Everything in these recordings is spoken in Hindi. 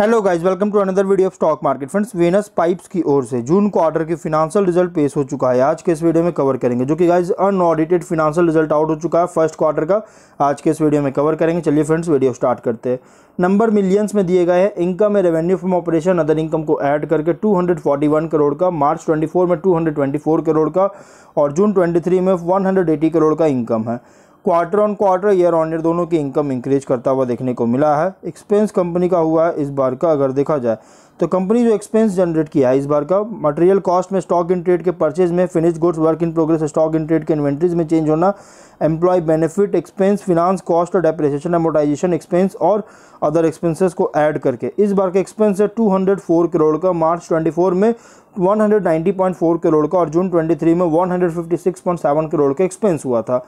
hello guys welcome to another video of stock market friends Venus pipes की ओर से जून क्वार्टर के फिनांशियल रिजल्ट पेश हो चुका है आज के इस वीडियो में कवर करेंगे जो कि guys unaudited financial result out हो चुका है फर्स्ट क्वार्टर का आज के इस वीडियो में कवर करेंगे चलिए फ्रेंड्स वीडियो स्टार्ट करते हैं नंबर मिलियंस में दिए गए हैं income and revenue from operation other income को ऐड करके टू करोड़ का मार्च ट्वेंटी में टू करोड़ का और जून ट्वेंटी में वन करोड़ का इनकम है quarter on quarter year on year दोनों की इनकम इंक्रीज करता हुआ देखने को मिला है एक्सपेंस कंपनी का हुआ है इस बार का अगर देखा जाए तो कंपनी जो एक्सपेंस जनरेट किया है इस बार का मटेरियल कॉस्ट में स्टॉक इन ट्रेड के परचेज में finish goods work in progress stock in trade के इन्वेंट्रीज में चेंज होना employ benefit expense finance cost और डेप्रेशन एमोटाइजेशन एक्सपेंस और अदर एक्सपेंसेस को ऐड करके इस बार का एक्सपेंस है फोर करोड़ का मार्च फोर में 190.4 करोड़ का और जून 23 में 156.7 करोड़ का एक्सपेंस हुआ था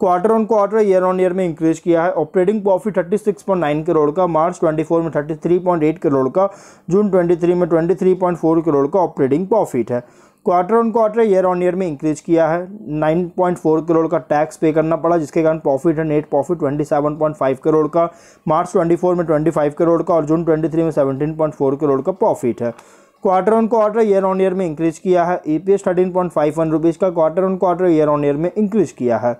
quarter on quarter year on year में इंक्रीज किया है ऑपरेटिंग प्रॉफिट 36.9 करोड़ का मार्च 24 में 33.8 करोड़ का जून 23 में 23.4 करोड़ का ऑपरेटिंग प्रॉफिट है quarter on quarter year on year में इंक्रीज किया है 9.4 करोड़ का टैक्स पे करना पड़ा जिसके कारण प्रॉफिट है नेट प्रॉफिट 27.5 करोड़ का मार्च 24 में 25 करोड़ का और जून 23 में 17.4 करोड़ का प्रॉफिट है quarter on quarter year on year में इंक्रीज किया है E P S thirteen point five one rupees का quarter on quarter year on year में इंक्रीज किया है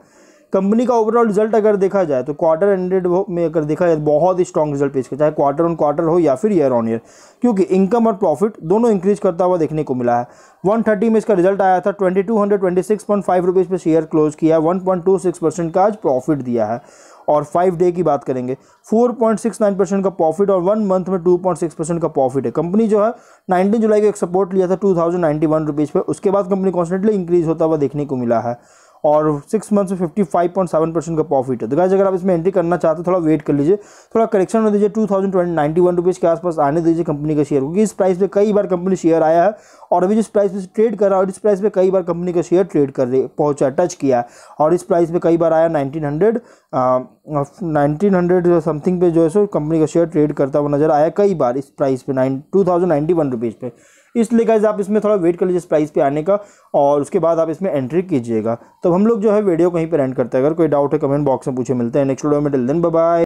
कंपनी का ओवरऑल रिजल्ट अगर देखा जाए तो क्वार्टर एंडेड में अगर देखा जाए तो बहुत ही स्ट्रॉन्ग रिजल्ट पेश किया चाहे क्वार्टर ऑन क्वार्टर हो या फिर ईयर ऑन ईयर क्योंकि इनकम और प्रॉफिट दोनों इंक्रीज करता हुआ देखने को मिला है 130 में इसका रिजल्ट आया था twenty two hundred twenty six point five rupees पर शेयर क्लोज किया one point two six percent का आज प्रॉफिट दिया है और फाइव डे की बात करेंगे 4.69 परसेंट का प्रॉफिट और वन मंथ में 2.6 परसेंट का प्रॉफिट है कंपनी जो है 19 जुलाई को एक सपोर्ट लिया था टू थाउजेंड पे उसके बाद कंपनी कॉन्स्टेंटली इंक्रीज होता हुआ देखने को मिला है और सिक्स मंथ में fifty five point seven percent का प्रॉफिट है तो गाइज अगर आप इसमें एंट्री करना चाहते हो थोड़ा वेट कर लीजिए थोड़ा करेक्शन में दीजिए two thousand twenty ninety one rupees के आसपास आने दीजिए कंपनी का शेयर क्योंकि इस प्राइस पे कई बार कंपनी शेयर आया है और अभी जिस प्राइस पे ट्रेड कर रहा है और इस प्राइस पे कई बार कंपनी का शेयर ट्रेड कर पहुंचा टच किया और इस प्राइस पे कई बार आया nineteen hundred nineteen hundred something पे जो है सो कंपनी का शेयर ट्रेड करता हुआ नजर आया कई बार इस प्राइस पे nine two thousand ninety one rupees पे इसलिए गाइज आप इसमें थोड़ा वेट कर लीजिए इस प्राइस पे आने का और उसके बाद आप इसमें एंट्री कीजिएगा तो हम लोग जो है वीडियो कहीं पर एंड करते हैं अगर कोई डाउट है कमेंट बॉक्स में पूछे मिलते हैं नेक्स्ट वीडियो में डिल दिन बाय